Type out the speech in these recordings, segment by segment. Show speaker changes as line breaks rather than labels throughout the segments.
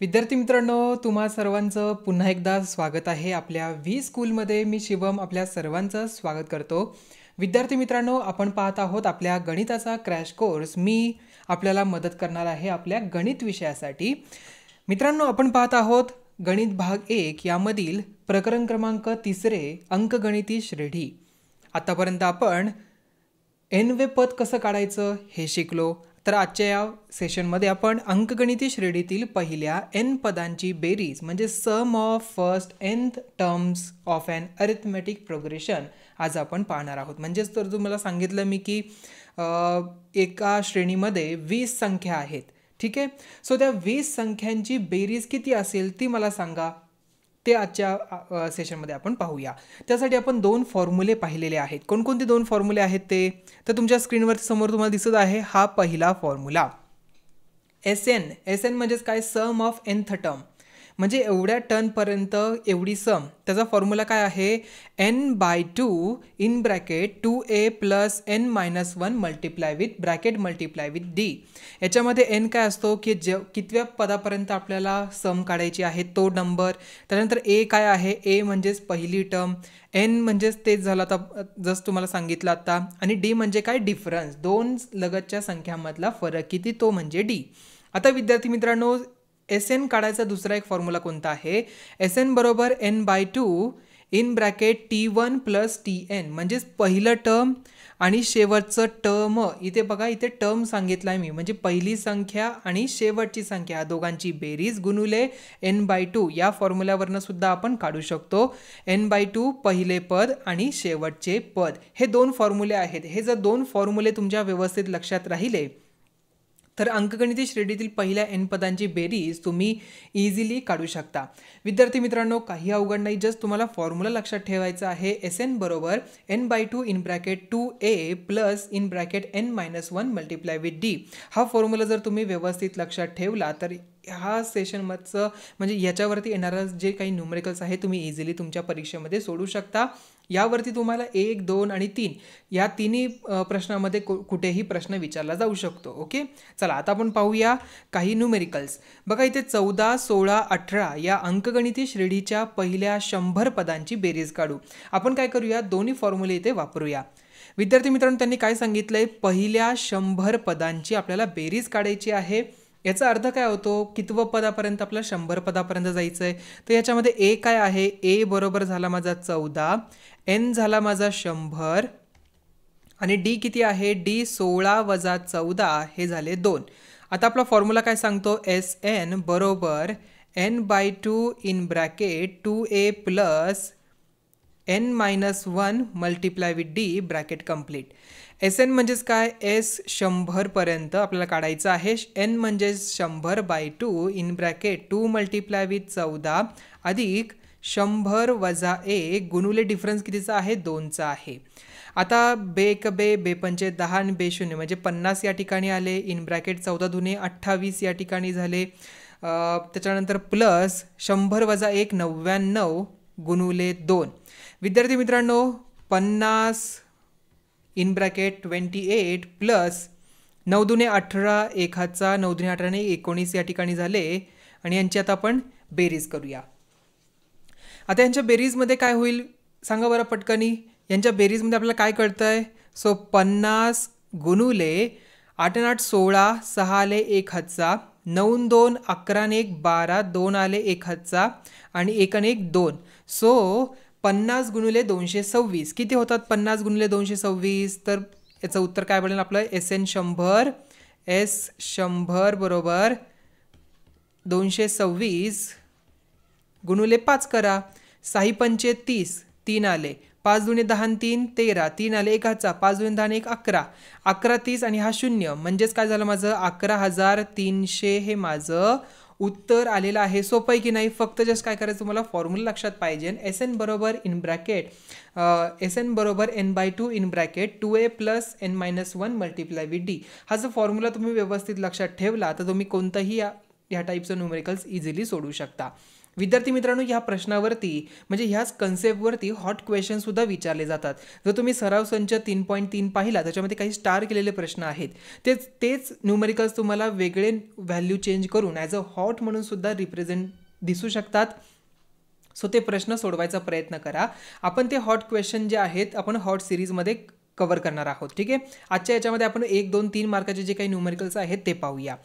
विद्यार्थी मित्रांनो तुम्हा सर्वांचं पुन्हा एकदा स्वागत आहे आपल्या व्ही स्कूलमध्ये मी शिवम आपल्या सर्वांचं स्वागत करतो विद्यार्थी मित्रांनो आपण पाहत आहोत आपल्या गणिताचा क्रॅश कोर्स मी आपल्याला मदत करणार आहे आपल्या गणित विषयासाठी मित्रांनो आपण पाहत आहोत गणित भाग एक यामधील प्रकरण क्रमांक तिसरे अंकगणिती श्रेढी आत्तापर्यंत आपण एनवे पद कसं काढायचं हे शिकलो तर आजच्या या सेशनमध्ये आपण अंकगणिती श्रेणीतील पहिल्या एन पदांची बेरीज म्हणजे sum of first nth terms of an arithmetic progression आज आपण पाहणार आहोत म्हणजेच तर तुम्हाला सांगितलं मी की एका श्रेणीमध्ये वीस संख्या आहेत ठीक आहे सो त्या वीस संख्यांची बेरीज किती असेल ती मला सांगा ते आजच्या सेशनमध्ये आपण पाहूया त्यासाठी आपण दोन फॉर्म्युले पाहिलेले आहेत कोणकोणते दोन फॉर्म्युले आहेत ते तर तुमच्या स्क्रीनवर समोर तुम्हाला दिसत आहे हा पहिला formula S n S n म्हणजेच काय सम ऑफ एन्थ टर्म म्हणजे एवढ्या टनपर्यंत एवढी सम त्याचा फॉर्म्युला काय आहे n by two in bracket two a plus n minus one multiply with bracket multiply with d याच्यामध्ये एन काय असतो की जे कितव्या पदापर्यंत आपल्याला सम काढायची आहे तो नंबर त्यानंतर ए काय आहे ए म्हणजेच पहिली टर्म एन म्हणजेच तेच झालं आता जसं तुम्हाला सांगितलं आता आणि डी म्हणजे काय डिफरन्स दोन लगतच्या संख्यामधला फरक किती तो म्हणजे डी आता विद्यार्थी मित्रांनो एस एन काढायचा दुसरा एक फॉर्म्युला कोणता आहे एस एन बरोबर n by two in bracket t one plus t n म्हणजेच पहिलं टर्म आणि शेवटचं टर्म इथे बघा इथे टर्म सांगितला आहे मी म्हणजे पहिली संख्या आणि शेवटची संख्या दोघांची बेरीज गुणुले एन बाय टू या फॉर्म्युल्यावरनं सुद्धा आपण काढू शकतो एन बाय टू पहिले पद आणि शेवटचे पद हे दोन फॉर्म्युले आहेत हे जर दोन फॉर्म्युले तुमच्या व्यवस्थित लक्षात राहिले तर अंकगणिती श्रेणीतील पहिल्या एन पदांची बेरीज तुम्ही इझिली काढू शकता विद्यार्थी मित्रांनो काही अवघड नाही जस्ट तुम्हाला फॉर्म्युला लक्षात ठेवायचा आहे एस एन बरोबर n by two in bracket two a plus in bracket n minus one multiply with d हा फॉर्म्युला जर तुम्ही व्यवस्थित लक्षात ठेवला तर हा सेशनमधचं म्हणजे याच्यावरती येणारं जे काही न्युमेरिकल्स आहे तुम्ही इझिली तुमच्या परीक्षेमध्ये सोडू शकता यावरती तुम्हाला एक दोन आणि तीन या तिन्ही प्रश्नामध्ये कु कुठेही प्रश्न विचारला जाऊ शकतो ओके चला आता आपण पाहूया काही न्यूमेरिकल्स बघा इथे चौदा सोळा अठरा या अंकगणिती श्रेणीच्या पहिल्या शंभर पदांची बेरीज काढू आपण काय करूया दोन्ही फॉर्म्युले इथे वापरूया विद्यार्थी मित्रांनो त्यांनी काय सांगितलं पहिल्या शंभर पदांची आपल्याला बेरीज काढायची आहे याचा अर्थ काय होतो कितव पदापर्यंत आपला शंभर पदापर्यंत जायचं आहे तर याच्यामध्ये ए काय आहे ए बरोबर झाला माझा चौदा एन झाला माझा शंभर आणि डी किती आहे डी सोळा वजा चौदा हे झाले दोन आता आपला फॉर्म्युला काय सांगतो एस एन बरोबर n by two in bracket two a plus n minus one multiply with d bracket complete S n म्हणजेच काय एस शंभरपर्यंत आपल्याला काढायचं आहे एन म्हणजेच शंभर by two in bracket two multiply with चौदा अधिक शंभर वजा एक गुणुले डिफरन्स कितीचा आहे दोनचा आहे आता बे एक बे बेपंचे दहा आणि बे शून्य म्हणजे पन्नास या ठिकाणी आले इन ब्रॅकेट चौदा दुने अठ्ठावीस या ठिकाणी झाले त्याच्यानंतर प्लस शंभर वजा एक नव्याण्णव गुणुले दोन विद्यार्थी मित्रांनो पन्नास in bracket twenty eight plus नऊ दुने अठरा एक हातचा नऊ दुने अठराने एकोणीस या ठिकाणी झाले आणि यांची आता आपण बेरीज करूया आता यांच्या बेरीजमध्ये काय होईल सांगा बरं पटकनी यांच्या बेरीजमध्ये आपल्याला काय कळतं आहे सो पन्नास गुणुले आठ आठ सोळा सहा आले एक हातचा नऊ दोन अकराने एक बारा दोन आले एक हातचा आणि एक आणि एक दोन सो पन्नास गुणिले दोनशे सव्वीस किती होतात पन्नास गुणिले दोनशे सव्वीस तर याचं उत्तर काय बनेल आपलं एस एन शंभर एस शंभर बरोबर दोनशे सव्वीस गुणुले पाच करा साई पंचे तीस तीन आले पाच दुणे दहा तीन तेरा तीन आले एक हजार पाच दुणे दहा एक अकरा अकरा तीस आणि हा शून्य म्हणजेच काय झालं माझं अकरा हजार तीनशे हे माझं उत्तर आलेलं आहे सोपं आहे की नाही फक्त जस्ट काय करायचं तुम्हाला फॉर्म्युला लक्षात पाहिजे एस एन बरोबर इन ब्रॅकेट एस एन बरोबर n by two in bracket two a plus n minus one multiply with d हा जो फॉर्म्युला तुम्ही व्यवस्थित लक्षात ठेवला तर तुम्ही कोणतंही या ह्या टाईपचं न्युमेरिकल्स इझिली सोडू शकता विद्यार्थी मित्रांनो ह्या प्रश्नावरती म्हणजे ह्याच कन्सेप्टवरती हॉट क्वेश्चनसुद्धा विचारले जातात जर तुम्ही सराव संच तीन पॉईंट तीन पाहिला त्याच्यामध्ये काही स्टार केलेले प्रश्न आहेत तेच तेच न्यूमेरिकल्स तुम्हाला वेगळे व्हॅल्यू चेंज करून ॲज अ हॉट म्हणून सुद्धा रिप्रेझेंट दिसू शकतात सो ते प्रश्न सोडवायचा प्रयत्न करा आपण ते हॉट क्वेश्चन जे आहेत आपण हॉट सिरीजमध्ये कवर करणार आहोत ठीक आहे आजच्या याच्यामध्ये आपण एक दोन तीन मार्काचे जे काही न्यूमेरिकल्स आहेत ते पाहूया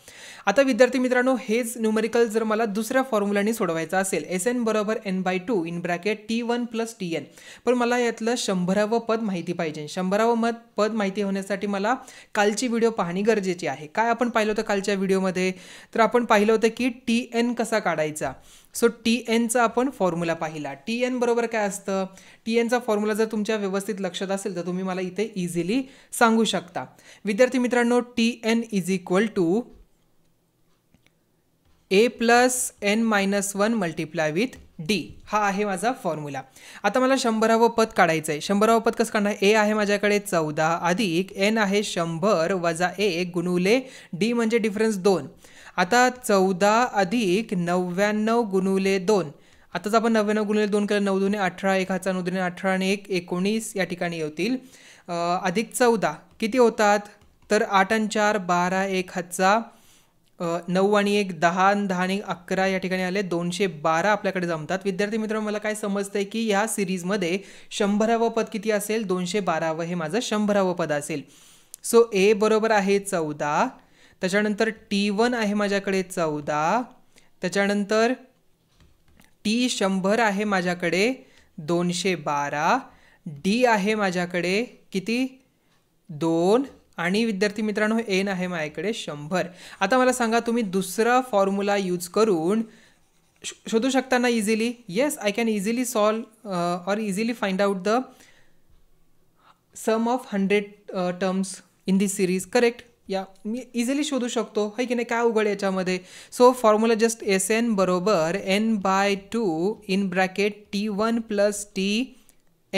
आता विद्यार्थी मित्रांनो हेच न्यूमेरिकल जर मला दुसऱ्या फॉर्म्युलानी सोडवायचा असेल एस एन बरोबर n by two in bracket t one plus t n पण मला यातलं शंभरावं पद माहिती पाहिजे शंभरावं मत पद माहिती होण्यासाठी मला कालची व्हिडिओ पाहणी गरजेची आहे काय आपण पाहिलं होतं कालच्या व्हिडिओमध्ये तर आपण पाहिलं होतं की टी एन कसा काढायचा सो टी एनचा आपण फॉर्म्युला पाहिला टी एन बरोबर काय असतं टी एनचा फॉर्म्युला जर तुमच्या व्यवस्थित लक्षात असेल तर तुम्ही मला इथे इझिली सांगू शकता विद्यार्थी मित्रांनो t n is equal to a plus n minus one multiply with d हा आहे माझा फॉर्म्युला आता मला शंभरावं पद काढायचं आहे शंभरावं पद कसं काढणार ए आहे माझ्याकडे चौदा अधिक एन आहे शंभर वजा एक गुणुले डी म्हणजे डिफरन्स दोन आता चौदा अधिक नव्याण्णव गुणुले दोन आताच आपण नव्याण्णव गुणुले दोन केलं नऊ दोन्ही अठरा एक हाचा नऊ दोन्ही अठरा आणि एक एकोणीस या ठिकाणी येतील अधिक चौदा किती होतात तर आठ आणि चार बारा एक हातचा नऊ आणि एक दहा दहा आणि अकरा या ठिकाणी आले दोनशे बारा आपल्याकडे जमतात विद्यार्थी मित्रांनो मला काय समजतं आहे की या सिरीजमध्ये शंभरावं पद किती असेल दोनशे बारावं हे माझं शंभरावं पद असेल सो ए बरोबर आहे चौदा त्याच्यानंतर टी वन आहे माझ्याकडे चौदा त्याच्यानंतर टी शंभर आहे माझ्याकडे दोनशे बारा डी आहे माझ्याकडे किती दोन आणि विद्यार्थी मित्रांनो एन आहे माझ्याकडे शंभर आता मला सांगा तुम्ही दुसरा फॉर्म्युला यूज करून शोधू शकता ना easily yes I can easily solve or easily find out the sum of hundred terms in this series correct या मी इझिली शोधू शकतो है की नाही काय उघड याच्यामध्ये so formula just S n बरोबर n by two in bracket t one plus t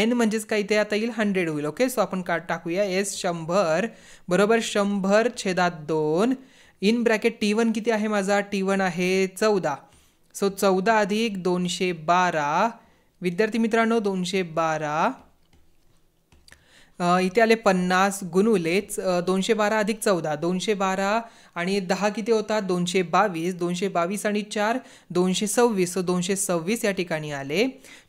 n म्हणजेच काही ते आता येईल हंड्रेड होईल ओके सो आपण का टाकूया एस शंभर बरोबर शंभर छेदात दोन इन ब्रॅकेट टी वन किती आहे माझा टी वन आहे चौदा सो चौदा अधिक दोनशे बारा विद्यार्थी मित्रांनो दोनशे बारा इथे आले पन्नास गुणुलेच दोनशे बारा अधिक चौदा दोनशे बारा आणि दहा किती होतात दोनशे बावीस दोनशे बावीस आणि चार दोनशे सव्वीस दोनशे सव्वीस या ठिकाणी आले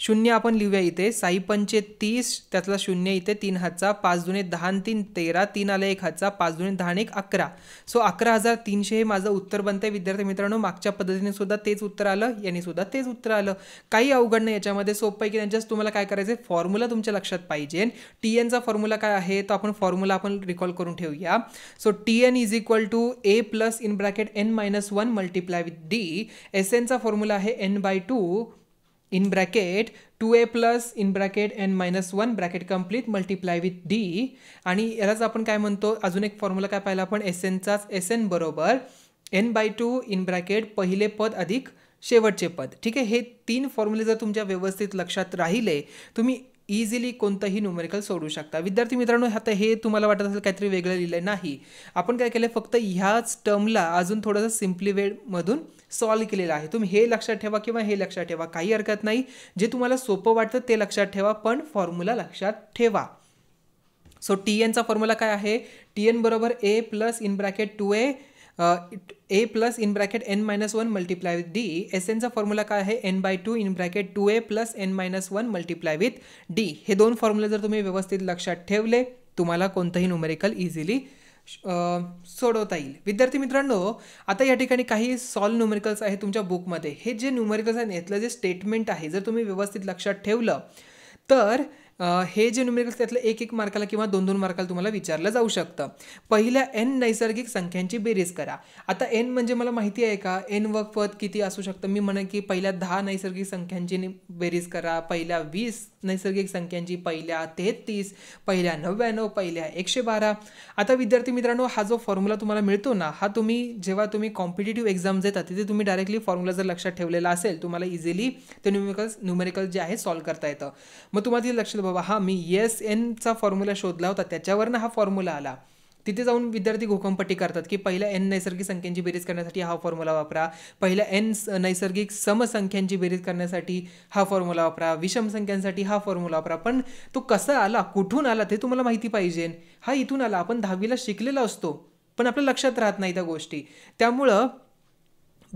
शून्य आपण लिहूया इथे साई पंचे तीस त्यातला शून्य इथे तीन हातचा पाच जुने दहा तीन तेरा तीन आले एक हातचा पाच जुने दहा एक अकरा सो अकरा हजार तीनशे हे माझं उत्तर बनतंय विद्यार्थी मित्रांनो मागच्या पद्धतीने सुद्धा तेच उत्तर आलं यांनी सुद्धा तेच उत्तर आलं काही अवघड नाही याच्यामध्ये सोपं आहे की जस्ट तुम्हाला काय करायचं फॉर्म्युला तुमच्या लक्षात पाहिजे टी एनचा फॉर्म्युला फॉर्म्युला काय आहे तो आपण फॉर्म्युला आपण रिकॉल करून ठेवूया so t n is equal to a plus in bracket n minus one multiply with d S एनचा फॉर्म्युला आहे n by two in bracket two a plus in bracket n minus one bracket complete multiply with d आणि यालाच आपण काय म्हणतो अजून एक formula काय पाहिला आपण एस एनचाच एस एन बरोबर n by two in bracket पहिले पद अधिक शेवटचे पद ठीक आहे हे तीन फॉर्म्युले जर तुमच्या व्यवस्थित लक्षात राहिले तुम्ही इझिली कोणतंही न्युमेरिकल सोडू शकता विद्यार्थी मित्रांनो आता हे तुम्हाला वाटत असेल काहीतरी वेगळं लिहिलं नाही आपण काय केलं फक्त ह्याच टर्मला अजून थोडंसं वेळमधून सॉल्व केलेलं आहे तुम्ही हे लक्षात ठेवा किंवा हे लक्षात ठेवा काही हरकत नाही जे तुम्हाला सोपं वाटतं ते लक्षात ठेवा पण फॉर्म्युला लक्षात ठेवा सो टी एनचा फॉर्म्युला काय आहे टी एन बरोबर a plus in bracket two a a plus in bracket n minus one multiply with d S एनचा फॉर्म्युला काय आहे n by two in bracket two a plus n minus one multiply with d हे दोन formula जर तुम्ही व्यवस्थित लक्षात ठेवले तुम्हाला कोणतंही न्युमेरिकल इझिली सोडवता येईल विद्यार्थी मित्रांनो आता या ठिकाणी काही सॉल्व न्युमेरिकल्स आहे तुमच्या बुकमध्ये हे जे न्युमेरिकल्स आहेत यातलं जे स्टेटमेंट आहे जर तुम्ही व्यवस्थित लक्षात ठेवलं तर हे जे न्युमेरिकल्स त्यातलं एक एक मार्काला किंवा दोन दोन मार्काला तुम्हाला विचारलं जाऊ शकतं पहिल्या एन नैसर्गिक संख्यांची बेरीज करा आता एन म्हणजे मला माहिती आहे का एन व पद किती असू शकतं मी म्हणेन की पहिल्या दहा नैसर्गिक संख्यांची बेरीज करा पहिल्या वीस नैसर्गिक संख्यांची पहिल्या तेहतीस पहिल्या नव्याण्णव पहिल्या एकशे बारा आता विद्यार्थी मित्रांनो हा जो फॉर्म्युला तुम्हाला मिळतो ना हा तुम्ही जेव्हा तुम्ही कॉम्पिटेटिव्ह एक्झाम देता तिथे तुम्ही डायरेक्टली फॉर्म्युला जर लक्षात ठेवलेला असेल तुम्हाला इझिली ते न्युमेरिकल्स न्युमेरिकल जे आहे सॉल्व्ह करता येतं मग तुम्हाला तिथे लक्षात बाबा हा मी येस एनचा फॉर्म्युला शोधला होता त्याच्यावरनं हा फॉर्म्युला आला तिथे जाऊन विद्यार्थी घोकंपट्टी करतात की पहिल्या एन नैसर्गिक संख्यांची बेरीज करण्यासाठी हा फॉर्म्युला वापरा पहिल्या एन नैसर्गिक समसंख्यांची बेरीज करण्यासाठी हा फॉर्म्युला वापरा विषम संख्यांसाठी हा फॉर्म्युला वापरा पण तो कसा आला कुठून आला ते तुम्हाला माहिती पाहिजे हा इथून आला आपण दहावीला शिकलेला असतो पण आपल्या लक्षात राहत नाही त्या गोष्टी त्यामुळं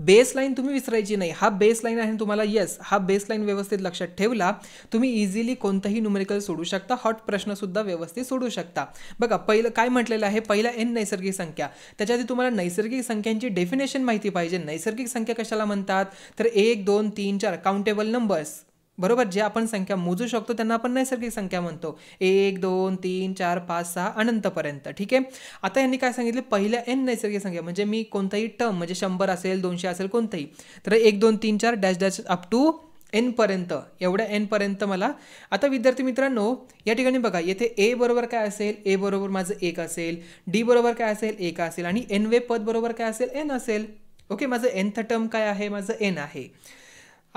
बेसलाईन तुम्ही विसरायची नाही हा बेसलाईन आहे तुम्हाला यस हा बेसलाईन व्यवस्थित लक्षात ठेवला तुम्ही इझिली कोणतंही न्युमेरिकल सोडू शकता हॉट प्रश्नसुद्धा व्यवस्थित सोडू शकता बघा पहिलं काय म्हटलेलं आहे पहिला एन नैसर्गिक संख्या त्याच्या तुम्हाला नैसर्गिक संख्यांची डेफिनेशन माहिती पाहिजे नैसर्गिक संख्या कशाला म्हणतात तर एक दोन तीन चार काउंटेबल नंबर्स बरोबर जे आपण संख्या मोजू शकतो त्यांना आपण नैसर्गिक संख्या म्हणतो एक दोन तीन चार पाच सहा अनंतपर्यंत ठीक आहे आता यांनी काय सांगितलं पहिल्या एन नैसर्गिक संख्या म्हणजे मी कोणताही टर्म म्हणजे शंभर असेल दोनशे असेल कोणताही तर एक दोन तीन चार डॅश डॅश अप टू एनपर्यंत एवढ्या एनपर्यंत मला आता विद्यार्थी मित्रांनो या ठिकाणी बघा येथे ए बरोबर काय असेल ए बरोबर माझं एक असेल डी बरोबर काय असेल एक असेल आणि एन वे पद बरोबर काय असेल एन असेल ओके माझं एनथ टर्म काय आहे माझं एन आहे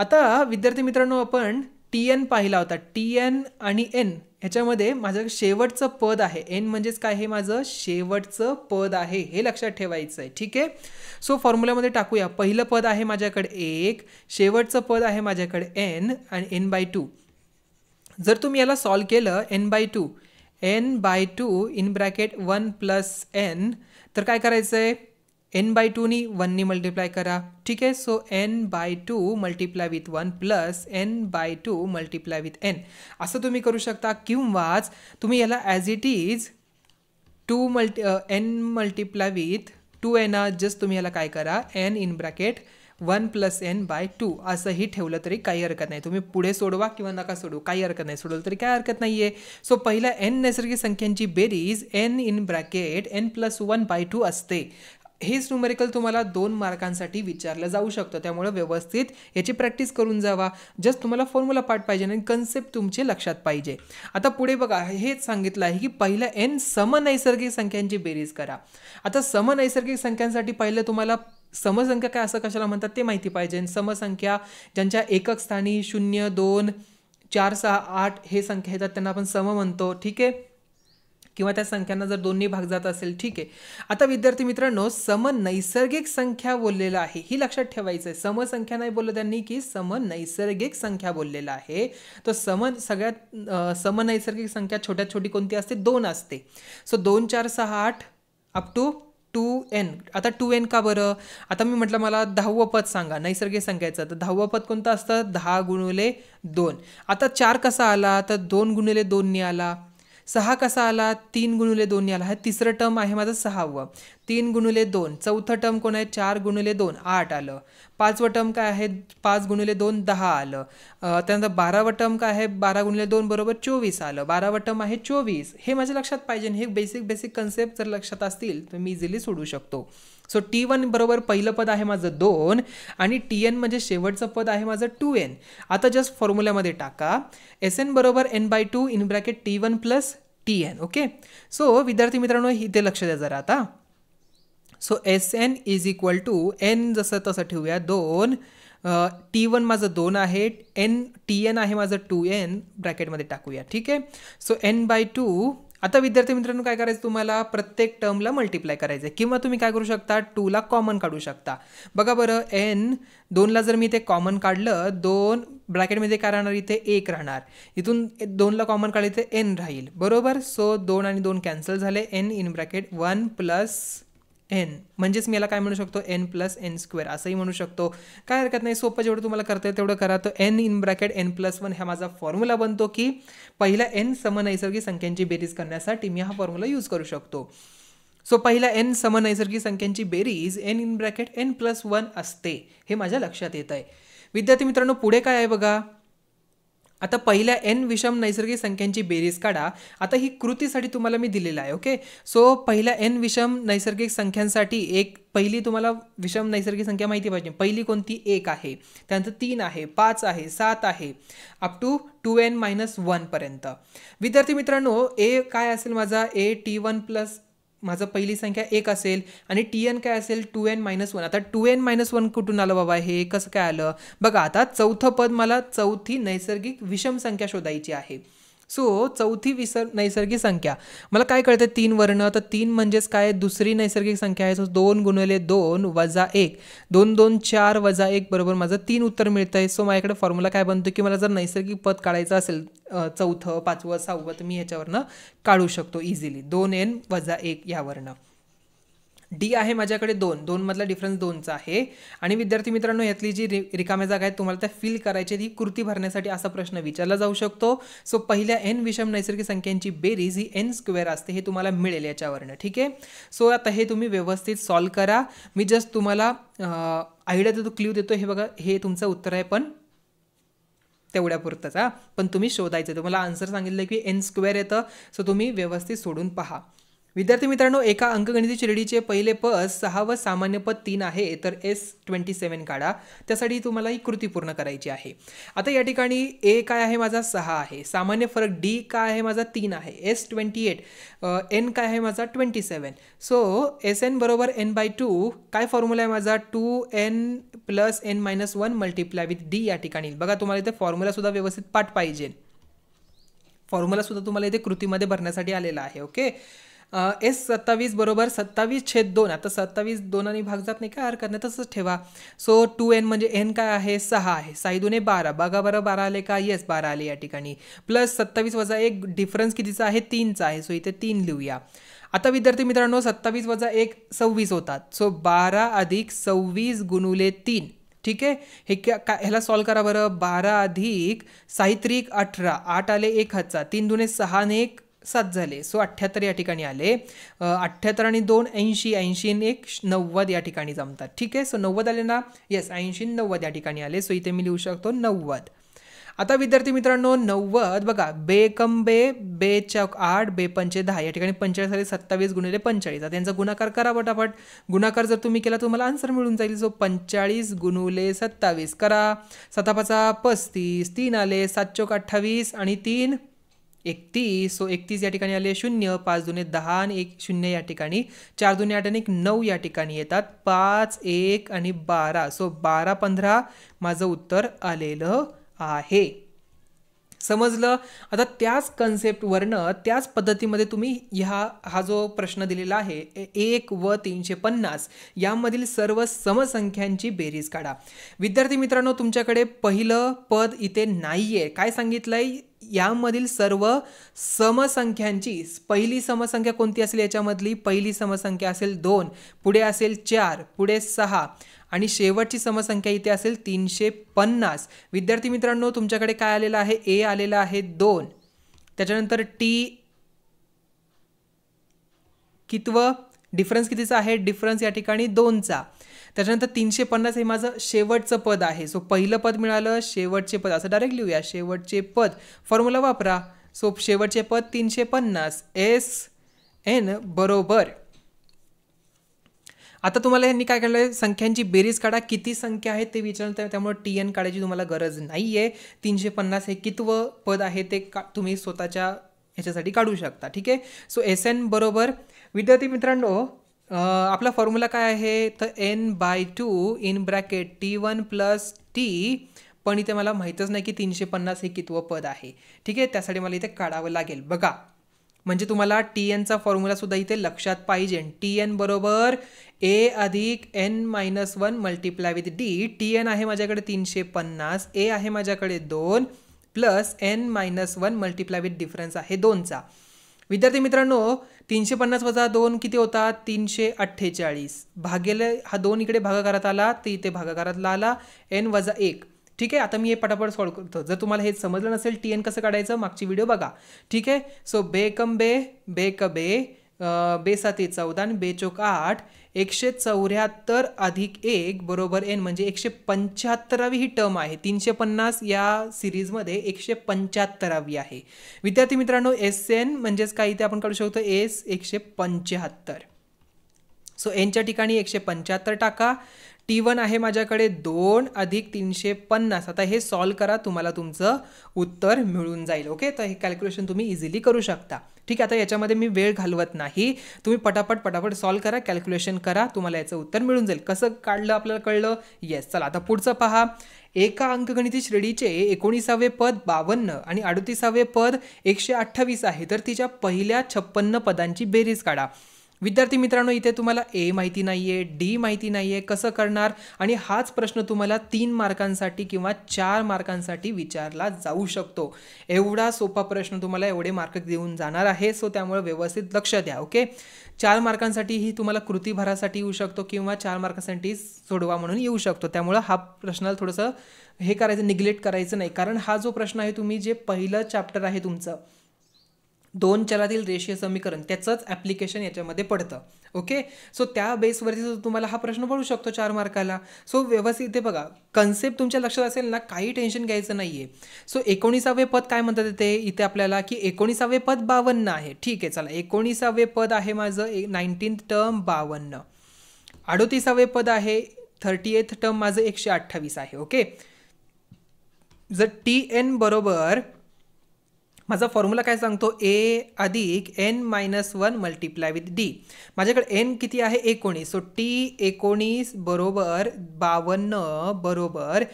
आता विद्यार्थी मित्रांनो आपण टी एन पाहिला होता टी एन आणि एन ह्याच्यामध्ये माझं शेवटचं पद आहे एन म्हणजेच काय हे माझं शेवटचं पद आहे हे लक्षात ठेवायचं आहे ठीक आहे सो फॉर्म्युल्यामध्ये टाकूया पहिलं पद आहे माझ्याकडे एक शेवटचं पद आहे माझ्याकडे एन आणि एन बाय टू जर तुम्ही याला सॉल्व केलं n by two n by two in bracket one plus n तर काय करायचं आहे एन बाय टूनी वननी मल्टिप्लाय करा ठीक आहे so n by two multiply with one plus n by two multiply with n असं तुम्ही करू शकता किंवाच तुम्ही याला as it is two multi n multiply with two n or just तुम्ही याला काय करा n in bracket one plus n by two असंही ठेवलं तरी काही हरकत नाही तुम्ही पुढे सोडवा किंवा नका सोडू काही हरकत नाही सोडवलं तरी काय हरकत नाही आहे सो पहिल्या एन नैसर्गिक संख्यांची बेरीज n in bracket n plus one by two असते हेच न्यूमेरिकल तुम्हाला दोन मार्कांसाठी विचारलं जाऊ शकतं त्यामुळे व्यवस्थित याची प्रॅक्टिस करून जावा जस्ट तुम्हाला फॉर्म्युला पाठ पाहिजे आणि कन्सेप्ट तुमचे लक्षात पाहिजे आता पुढे बघा हेच सांगितलं आहे की पहिलं एन समनैसर्गिक संख्यांची बेरीज करा आता समनैसर्गिक संख्यांसाठी पहिलं तुम्हाला समसंख्या काय असं कशाला म्हणतात ते माहिती पाहिजे समसंख्या ज्यांच्या एकक स्थानी शून्य दोन चार सहा आठ हे संख्या येतात त्यांना आपण सम म्हणतो ठीक आहे किंवा त्या संख्यांना जर दोन्ही भाग जात असेल ठीक आहे आता विद्यार्थी मित्रांनो सम नैसर्गिक संख्या बोललेलं आहे ही लक्षात ठेवायचं आहे समसंख्या नाही बोललं त्यांनी की सम नैसर्गिक संख्या बोललेला आहे तर सम सगळ्यात सम नैसर्गिक संख्या छोट्यात छोटी कोणती असते दोन असते सो दोन चार सहा आठ अप टू टू एन आता टू एन का बरं आता मी म्हटलं मला दहावं पद सांगा नैसर्गिक संख्याचं तर दहावं पद कोणतं असतं दहा गुणिले दोन आता चार कसा आला तर दोन गुणिले दोनने आला सहा कसा आला तीन गुणुले दोन आला हा तिसरं टर्म आहे माझं सहावं तीन गुणुले दोन चौथं टर्म कोण आहे चार गुणुले दोन आठ आलं पाचवं टर्म काय आहे पाच गुणुले दोन दहा आलं त्यानंतर बारावं टर्म काय आहे बारा गुणुले दोन बरोबर चोवीस आलं बारावं टर्म आहे चोवीस हे माझ्या लक्षात पाहिजे हे बेसिक बेसिक कन्सेप्ट जर लक्षात असतील तर मी इझिली सोडू शकतो सो टी वन बरोबर पहिलं पद आहे माझं दोन आणि टी एन म्हणजे शेवटचं पद आहे माझं टू एन आता जस्ट फॉर्म्युल्यामध्ये टाका एस एन बरोबर n by two in bracket t one plus t n okay so विद्यार्थी मित्रांनो इथे लक्ष द्या जरा आता so S n is equal to n जसं तसं ठेवूया दोन टी वन माझं दोन आहे एन टी एन आहे माझं टू एन ब्रॅकेटमध्ये टाकूया ठीक आहे सो एन बाय टू आता विद्यार्थी मित्रांनो काय करायचं तुम्हाला प्रत्येक टर्मला मल्टिप्लाय करायचं आहे किंवा तुम्ही काय करू शकता टूला कॉमन काढू शकता बघा बरं एन दोनला जर मी इथे कॉमन काढलं दोन ब्रॅकेटमध्ये काय राहणार इथे एक राहणार इथून दोनला कॉमन काढलं इथे एन राहील बरोबर सो दोन आणि दोन कॅन्सल झाले n in bracket one plus n म्हणजेच मी याला काय म्हणू शकतो एन प्लस एन स्क्वेअर असंही म्हणू शकतो काय हरकत नाही सोपं जेवढं तुम्हाला करता येईल तेवढं करा तर n in bracket n plus one हा माझा फॉर्म्युला बनतो की पहिला एन नैसर्गिक संख्यांची बेरीज करण्यासाठी मी हा फॉर्म्युला यूज करू शकतो सो पहिला एन नैसर्गिक संख्यांची बेरीज n in bracket n plus one असते हे माझ्या लक्षात येत आहे विद्यार्थी मित्रांनो पुढे काय आहे बघा आता पहिल्या एन विषम नैसर्गिक संख्यांची बेरीज काढा आता ही कृतीसाठी तुम्हाला मी दिलेलं आहे ओके सो पहिल्या एन विषम नैसर्गिक संख्यांसाठी एक पहिली तुम्हाला विषम नैसर्गिक संख्या माहिती पाहिजे पहिली कोणती एक आहे त्यानंतर तीन आहे पाच आहे सात आहे up to two n minus वनपर्यंत विद्यार्थी मित्रांनो ए काय असेल माझा ए टी वन प्लस माझं पहिली संख्या एक असेल आणि टी एन काय असेल टू एन मायनस वन आता टू एन मायनस वन कुठून आलं बाबा हे कसं काय आलं बघा आता चौथं पद मला चौथी नैसर्गिक विषम संख्या शोधायची आहे सो चौथी विसर नैसर्गिक संख्या मला काय कळतं तीन वर्ण तर तीन म्हणजेच काय दुसरी नैसर्गिक संख्या आहे सो दोन गुणवले दोन वजा एक दोन दोन चार वजा एक बरोबर माझं तीन उत्तर मिळतं आहे सो माझ्याकडे फॉर्म्युला काय बनतो की मला जर नैसर्गिक पद काढायचं असेल चौथं पाचवं सहावं तर मी ह्याच्यावरनं काढू शकतो इझिली दोन एन वजा एक यावरनं डी आहे माझ्याकडे दोन दोनमधला डिफरन्स दोनचा आहे आणि विद्यार्थी मित्रांनो यातली जी रि रिकाम्या जागा आहे तुम्हाला त्या फिल करायची ती कृती भरण्यासाठी असा प्रश्न विचारला जाऊ शकतो सो पहिल्या एन विषम नैसर्गिक संख्यांची बेरीज ही एन स्क्वेअर असते हे तुम्हाला मिळेल याच्यावरनं ठीक आहे सो आता हे तुम्ही व्यवस्थित सॉल्व करा मी जस्ट तुम्हाला आयडिया देतो क्ल्यू देतो हे बघा हे तुमचं उत्तर आहे पण तेवढ्यापुरतंच हा पण तुम्ही शोधायचं तुम्हाला आन्सर सांगितलं की एन स्क्वेअर येतं सो तुम्ही व्यवस्थित सोडून पहा विद्यार्थी मित्रांनो एका अंकगणिती चिरडीचे पहिले पद सहा व सामान्य पद तीन आहे तर एस ट्वेंटी सेवन काढा त्यासाठी तुम्हाला ही कृती पूर्ण करायची आहे आता या ठिकाणी ए काय आहे माझा सहा आहे सामान्य फरक डी काय आहे माझा तीन आहे एस ट्वेंटी एट एन काय आहे माझा twenty seven so S n बरोबर एन बाय टू काय फॉर्म्युला आहे माझा two n plus n minus one multiply with d या ठिकाणी बघा तुम्हाला इथे सुद्धा व्यवस्थित पाठ पाहिजे फॉर्म्युलासुद्धा तुम्हाला इथे कृतीमध्ये भरण्यासाठी आलेला आहे ओके एस सत्तावीस बरोबर सत्तावीस छेद दोन आता सत्तावीस दोनांनी भाग जात नाही काय हरकत नाही तसंच ठेवा सो टू एन म्हणजे एन काय आहे सहा आहे साई दुने बारा बघा बरं बारा आले का येस बारा आले या ठिकाणी प्लस सत्तावीस वजा एक डिफरन्स कितीचा आहे तीनचा आहे सो इथे तीन लिहूया आता विद्यार्थी मित्रांनो सत्तावीस वजा एक सव्वीस होतात सो बारा अधिक सव्वीस गुणुले तीन ठीक आहे हे का ह्याला सॉल्व करा बरं बारा अधिक साहित्रिक अठरा आठ आले एक हजार तीन दुने सहाने एक सात झाले सो अठ्ठ्याहत्तर या ठिकाणी आले अठ्ठ्याहत्तर आणि दोन ऐंशी ऐंशी एक नव्वद या ठिकाणी जमतात ठीक आहे सो नव्वद आले ना येस ऐंशी नव्वद या ठिकाणी आले सो इथे मी लिहू शकतो नव्वद आता विद्यार्थी मित्रांनो नव्वद बघा बे कम बे बे चौक आठ बे पंचे दहा या ठिकाणी पंचेचाळीस आले सत्तावीस गुणिले पंचाळीस आता यांचा गुणाकार करा पटापट गुणाकार जर तुम्ही केला तुम्हाला आन्सर मिळून जाईल सो पंचाळीस गुणुले सत्तावीस करा सतापाचा पस्तीस तीन आले सात चौक अठ्ठावीस आणि तीन एकतीस सो एकतीस या ठिकाणी आले शून्य पाच जुने दहा आणि एक शून्य या ठिकाणी चार जुने आठ आणि एक नऊ या ठिकाणी येतात पाच एक आणि बारा सो बारा पंधरा माझं उत्तर आलेलं आहे समजलं आता त्याच कन्सेप्टवरनं त्याच पद्धतीमध्ये तुम्ही ह्या हा जो प्रश्न दिलेला आहे एक व तीनशे पन्नास यामधील सर्व समसंख्यांची बेरीज काढा विद्यार्थी मित्रांनो तुमच्याकडे पहिलं पद इथे नाही आहे काय सांगितलं आहे यामधील सर्व समसंख्यांची पहिली समसंख्या कोणती असेल याच्यामधली पहिली समसंख्या असेल दोन पुढे असेल चार पुढे सहा आणि शेवटची समसंख्या इथे असेल तीनशे पन्नास विद्यार्थी मित्रांनो तुमच्याकडे काय आलेलं आहे ए आलेलं आहे दोन त्याच्यानंतर टी कितव डिफरन्स कितीचा आहे डिफरन्स या ठिकाणी दोनचा त्याच्यानंतर तीनशे पन्नास हे माझं शेवटचं पद आहे सो पहिलं पद मिळालं शेवटचे पद असं डायरेक्ट लिहूया शेवटचे पद फॉर्म्युला वापरा सो शेवटचे पद तीनशे पन्नास एस एन बरोबर आता तुम्हाला यांनी काय केलं संख्यांची बेरीज काढा किती संख्या आहे ते विचारलं त्यामुळे टी एन काढायची तुम्हाला गरज नाही आहे तीनशे पन्नास हे कितव पद आहे ते का तुम्ही स्वतःच्या ह्याच्यासाठी काढू शकता ठीक आहे सो एस एन बरोबर विद्यार्थी मित्रांनो आपला फॉर्म्युला काय आहे तर n by two in bracket t one plus t पण इथे मला माहीतच नाही की तीनशे पन्नास हे कितवं पद आहे ठीक आहे त्यासाठी मला इथे काढावं लागेल बघा म्हणजे तुम्हाला टी एनचा फॉर्म्युलासुद्धा इथे लक्षात पाहिजे टी एन बरोबर ए अधिक n minus one multiply with d t n आहे माझ्याकडे तीनशे पन्नास ए आहे माझ्याकडे दोन plus n minus one multiply with difference आहे दोनचा विद्यार्थी मित्रांनो तीनशे पन्नास वजा दोन किती होता तीनशे अठ्ठेचाळीस भागेले हा दोन इकडे भागाकारात आला ते इथे भागाकारातला आला एन वजा एक ठीक आहे आता मी हे पटापट सॉल्व्ह करतो जर तुम्हाला हे समजलं नसेल टी एन कसं काढायचं मागची व्हिडिओ बघा ठीक आहे सो बे कम बे बे क बे बेसाती चौदा आणि बेचोक आठ एकशे चौऱ्याहत्तर अधिक एक बरोबर एन म्हणजे एकशे पंच्याहत्तरावी ही टर्म आहे तीनशे पन्नास या सिरीजमध्ये एकशे पंच्याहत्तरावी आहे विद्यार्थी मित्रांनो एस एन म्हणजेच काही इथे आपण काढू शकतो एस एकशे पंच्याहत्तर सो एनच्या ठिकाणी एकशे पंच्याहत्तर टाका टी वन आहे माझ्याकडे दोन अधिक तीनशे पन्नास आता हे सॉल्व करा तुम्हाला तुमचं उत्तर मिळून जाईल ओके तर हे कॅल्क्युलेशन तुम्ही इझिली करू शकता ठीक आहे आता याच्यामध्ये मी वेळ घालवत नाही तुम्ही पटापट पटापट सॉल्व करा कॅल्क्युलेशन करा तुम्हाला याचं उत्तर मिळून जाईल कसं काढलं आपल्याला कळलं येस चला आता पुढचं पहा एका अंकगणिती श्रेणीचे एकोणीसावे पद बावन्न आणि अडतीसावे पद एकशे अठ्ठावीस आहे तर तिच्या पहिल्या छप्पन्न पदांची बेरीज काढा विद्यार्थी मित्रांनो इथे तुम्हाला ए माहिती नाही आहे डी माहिती नाही आहे कसं करणार आणि हाच प्रश्न तुम्हाला तीन मार्कांसाठी किंवा चार मार्कांसाठी विचारला जाऊ शकतो एवढा सोपा प्रश्न तुम्हाला एवढे मार्क देऊन जाणार आहे सो त्यामुळे व्यवस्थित लक्ष द्या ओके चार मार्कांसाठी ही तुम्हाला कृती भरासाठी येऊ शकतो किंवा चार मार्कांसाठी सोडवा म्हणून येऊ शकतो त्यामुळं हा प्रश्नाला थोडंसं हे करायचं निग्लेक्ट करायचं नाही कारण हा जो प्रश्न आहे तुम्ही जे पहिलं चॅप्टर आहे तुमचं दोन चलातील रेषीय समीकरण त्याचंच ॲप्लिकेशन याच्यामध्ये पडतं ओके सो त्या बेसवरती तुम्हाला हा प्रश्न पडू शकतो चार मार्काला सो व्यवस्थित इथे बघा कन्सेप्ट तुमच्या लक्षात असेल ना काही टेन्शन घ्यायचं नाही आहे सो एकोणीसावे पद काय म्हणतात ते इथे आपल्याला की एकोणीसावे पद बावन्न आहे ठीक आहे चला एकोणीसावे पद आहे माझं ए नाईन्टीन टर्म बावन्न अडोतीसावे पद आहे थर्टी एथ टर्म माझं एकशे अठ्ठावीस आहे ओके जर टी एन बरोबर माझा फॉर्म्युला काय सांगतो ए अधिक n minus one multiply with d माझ्याकडे एन किती आहे एकोणीस सो टी एकोणीस बरोबर बावन्न बरोबर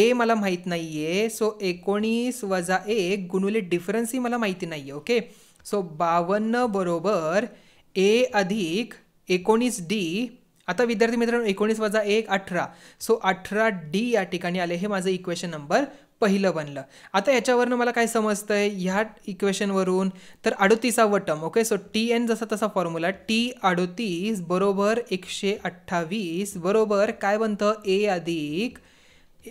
ए मला माहीत नाही आहे सो एकोणीस वजा एक गुणुले डिफरन्सही मला माहिती नाही आहे ओके सो बावन्न बरोबर ए अधिक एकोणीस डी आता विद्यार्थी मित्रांनो एकोणीस वजा एक अठरा सो अठरा डी या ठिकाणी आले हे माझं इक्वेशन नंबर पहिलं बनलं आता याच्यावरनं मला काय समजतं आहे ह्या इक्वेशनवरून तर अडोतीसावं term okay so t n जसा तसा फॉर्म्युला टी अडोतीस बरोबर एकशे अठ्ठावीस बरोबर काय बनतं ए अधिक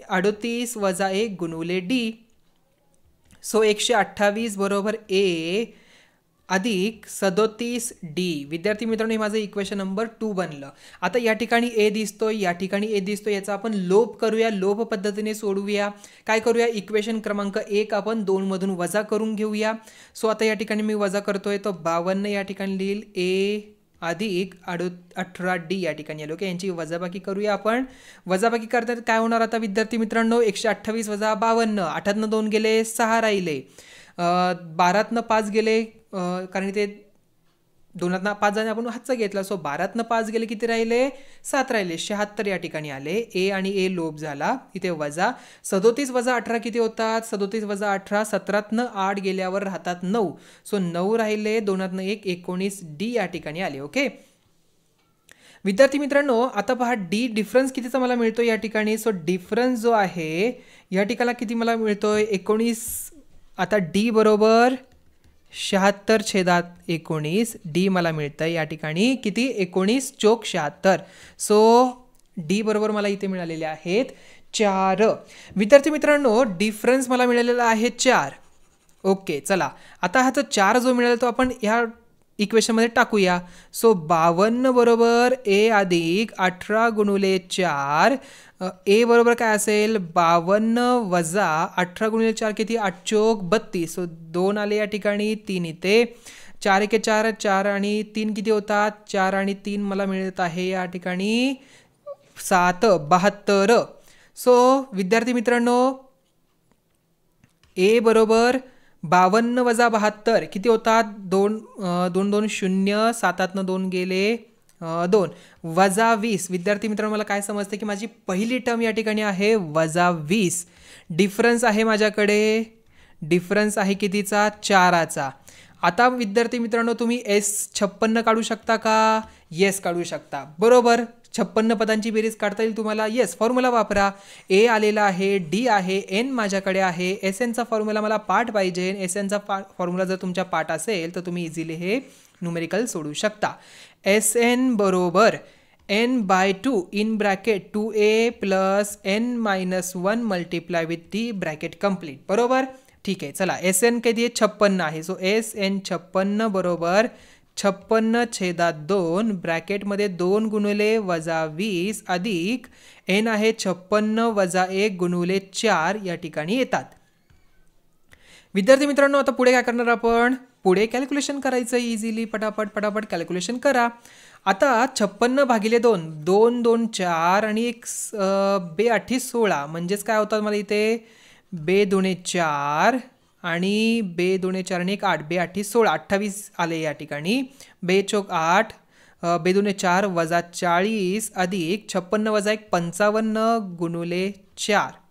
अडोतीस वजा एक गुणुले डी सो एकशे अठ्ठावीस बरोबर ए अधिक सदोतीस डी विद्यार्थी मित्रांनो हे माझं इक्वेशन नंबर टू बनलं आता या ठिकाणी ए दिसतो या ठिकाणी ए दिसतो याचा आपण लोप करूया लोप पद्धतीने सोडवूया काय करूया इक्वेशन क्रमांक एक आपण दोनमधून वजा करून घेऊया सो आता या ठिकाणी मी वजा करतोय तो बावन्न या ठिकाणी लिहील ए अधिक अडो अठरा डी या ठिकाणी आलो ओके यांची वजाबाकी करूया आपण वजाबाकी करतात काय होणार आता विद्यार्थी मित्रांनो एकशे अठ्ठावीस वजा बावन्न आठातनं दोन गेले सहा राहिले बारातनं पाच गेले कारण ते दोनातनं पाच जाणे आपण हातचा घेतला सो बारातनं पाच गेले किती राहिले सात राहिले शहात्तर या ठिकाणी आले ए आणि ए लोप झाला इथे वजा सदोतीस वजा अठरा किती होतात सदोतीस वजा अठरा सतरातनं आठ गेल्यावर राहतात नऊ सो नऊ राहिले दोनातनं एक एकोणीस डी या ठिकाणी आले ओके विद्यार्थी मित्रांनो आता पहा डी डिफरन्स कितीचा मला मिळतो या ठिकाणी सो डिफरन्स जो आहे या ठिकाणा किती मला मिळतोय एकोणीस आता डी बरोबर शहात्तर छेदात एकोणीस डी मला मिळतं या ठिकाणी किती एकोणीस चोक शहात्तर सो डी बरोबर मला इथे मिळालेले आहेत चार विद्यार्थी मित्रांनो डिफरन्स मला मिळालेला आहे चार ओके चला आता हा चार जो मिळाला तो आपण ह्या इक्वेशनमध्ये टाकूया सो बावन्न बरोबर ए अधिक अठरा गुणुले चार ए बरोबर काय असेल बावन्न वजा अठरा गुणिले चार किती आठ चोक बत्तीस सो दोन आले या ठिकाणी तीन इथे चार एके चार चार आणि तीन किती होतात चार आणि तीन मला मिळत आहे या ठिकाणी सात बहात्तर सो विद्यार्थी मित्रांनो ए बरोबर बावन्न वजा बहात्तर किती होतात दोन दोन दोन शून्य सातातनं दोन गेले दोन वजा वीस विद्यार्थी मित्रांनो मला काय समजतं की माझी पहिली टर्म या ठिकाणी आहे वजा वीस डिफरन्स आहे माझ्याकडे डिफरन्स आहे कितीचा चाराचा आता विद्यार्थी मित्रांनो तुम्ही एस छप्पन्न काढू शकता का येस काढू शकता बरोबर छप्पन्न पदांची बेरीज काढता येईल तुम्हाला येस फॉर्म्युला वापरा ए आलेला आहे डी आहे एन माझ्याकडे आहे एस एनचा फॉर्म्युला मला पाठ पाहिजे एस एनचा फॉर्म्युला जर तुमच्या पाठ असेल तर तुम्ही इझिली हे न्युमेरिकल सोडू शकता एस एन बरोबर n by two in bracket two a plus n minus one multiply with d bracket complete बरोबर ठीक आहे चला एस एन कधी आहे छप्पन्न आहे सो एस एन छप्पन्न बरोबर छप्पन्न छेदा दोन ब्रॅकेटमध्ये दोन गुणुले वजा वीस अधिक एन आहे छप्पन्न वजा एक गुणुले चार या ठिकाणी येतात विद्यार्थी मित्रांनो आता पुढे काय करणार आपण पुढे कॅल्क्युलेशन करायचं इझिली पटापट पटापट कॅल्क्युलेशन करा आता छप्पन्न भागिले दोन दोन दोन चार आणि एक बे अठ्ठी सोळा म्हणजेच काय होतात मला इथे बे दोने चार आणि बे दोने चार आणि एक आठ बे अठ्ठीस सोळा अठ्ठावीस आले या ठिकाणी बे चोक आठ बे दोने चार वजा चाळीस अधिक छप्पन्न वजा एक पंचावन्न गुणुले चार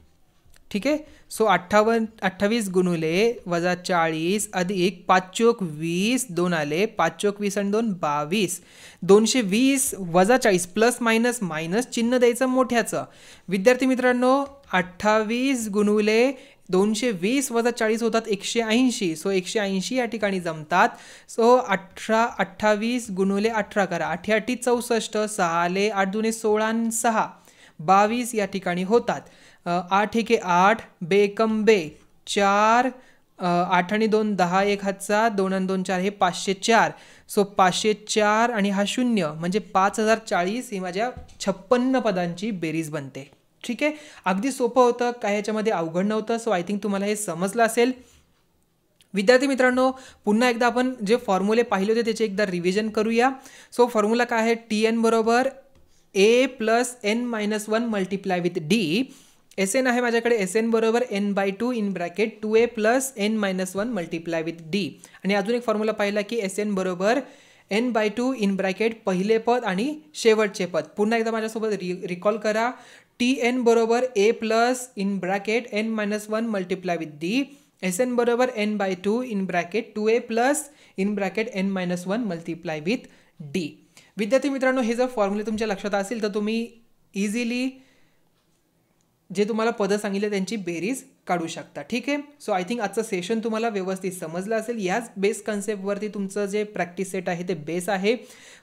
ठीक आहे सो अठ्ठावन अठ्ठावीस गुणुले वजा चाळीस अधिक पाच चोक वीस दोन आले पाच चोक वीस आणि दोन बावीस दोनशे वीस वजा चाळीस प्लस मायनस मायनस चिन्ह द्यायचं मोठ्याचं विद्यार्थी मित्रांनो अठ्ठावीस गुणुले दोनशे वीस वजा चाळीस होतात एकशे ऐंशी सो एकशे ऐंशी या ठिकाणी जमतात सो अठरा अठ्ठावीस गुणुले अठरा करा अठ्ठी चौसष्ट चौसष्ट आले आठ दुने सोळा सहा बावीस या ठिकाणी होतात आठ एके आठ बे एकम बे चार आठ आणि दोन दहा एक हात सात दोन आणि दोन चार हे पाचशे चार सो पाचशे चार आणि हा शून्य म्हणजे पाच हजार चाळीस ही माझ्या छप्पन्न पदांची बेरीज बनते ठीक आहे अगदी सोपं होतं काय ह्याच्यामध्ये अवघड नव्हतं सो आय थिंक तुम्हाला हे समजलं असेल विद्यार्थी मित्रांनो पुन्हा एकदा आपण जे फॉर्म्युले पाहिले होते त्याचे एकदा रिव्हिजन करूया सो फॉर्म्युला काय आहे टी एन बरोबर a plus n minus one multiply with d S n आहे माझ्याकडे एस एन बरोबर n by two in bracket two a plus n minus one multiply with d आणि अजून एक फॉर्म्युला पाहिला की एस एन बरोबर n by two in bracket पहिले पद आणि शेवटचे पद पुन्हा एकदा माझ्यासोबत रि रिकॉल करा टी एन बरोबर a plus in bracket n minus one multiply with d S n बरोबर n by two in bracket two a plus in bracket n minus one multiply with d विद्यार्थी मित्रांनो हे जर फॉर्म्युले तुमच्या लक्षात असेल तर तुम्ही इझिली जे तुम्हाला पदं सांगितले त्यांची बेरीज काढू शकता ठीक आहे सो आय थिंक आजचं सेशन तुम्हाला व्यवस्थित समजलं असेल याच बेस कन्सेप्टवरती तुमचं जे प्रॅक्टिस सेट आहे ते बेस आहे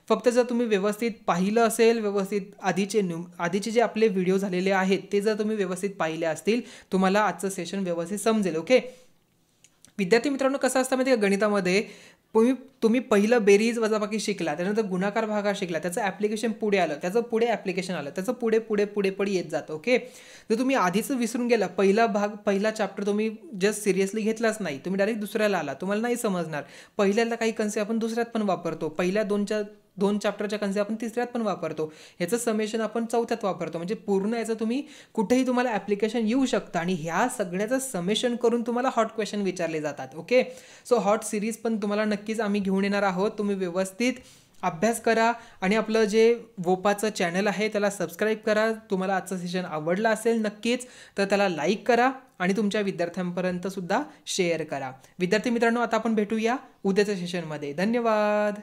फक्त जर तुम्ही व्यवस्थित पाहिलं असेल व्यवस्थित आधीचे न्यू आधीचे जे आपले व्हिडिओ झालेले आहेत ते जर तुम्ही व्यवस्थित पाहिले असतील तुम्हाला आजचं सेशन व्यवस्थित समजेल ओके विद्यार्थी मित्रांनो कसं असतं माहिती गणितामध्ये तुम्ही तुम्ही पहिलं बेरीज वजाबाकी शिकला त्याच्यानंतर गुणाकार भागा शिकला त्याचं ॲप्लिकेशन पुढे आलं त्याचं पुढे ॲप्लिकेशन आलं त्याचं पुढे पुढे पुढे पडी येत जातं ओके जर तुम्ही आधीच विसरून गेला पहिला भाग पहिला चॅप्टर तुम्ही जस्ट सिरियसली घेतलाच नाही तुम्ही डायरेक्ट दुसऱ्याला आला तुम्हाला नाही समजणार पहिल्याला काही कन्सेप्ट आपण दुसऱ्यात पण वापरतो पहिल्या दोनच्या दोन चॅप्टरच्या कन्सेप्ट आपण तिसऱ्यात पण वापरतो ह्याचं समेशन आपण चौथ्यात वापरतो म्हणजे पूर्ण याचं तुम्ही कुठेही तुम्हाला ॲप्लिकेशन येऊ शकतं आणि ह्या सगळ्याचं समेशन करून तुम्हाला हॉट क्वेश्चन विचारले जातात ओके सो हॉट सिरीज पण तुम्हाला नक्कीच आम्ही घेऊन येणार आहोत तुम्ही व्यवस्थित अभ्यास करा आणि आपलं जे वोपाचं चॅनल आहे त्याला सबस्क्राईब करा तुम्हाला आजचं सेशन आवडलं असेल नक्कीच तर त्याला लाईक करा आणि तुमच्या विद्यार्थ्यांपर्यंतसुद्धा शेअर करा विद्यार्थी मित्रांनो आता आपण भेटूया उद्याच्या सेशनमध्ये धन्यवाद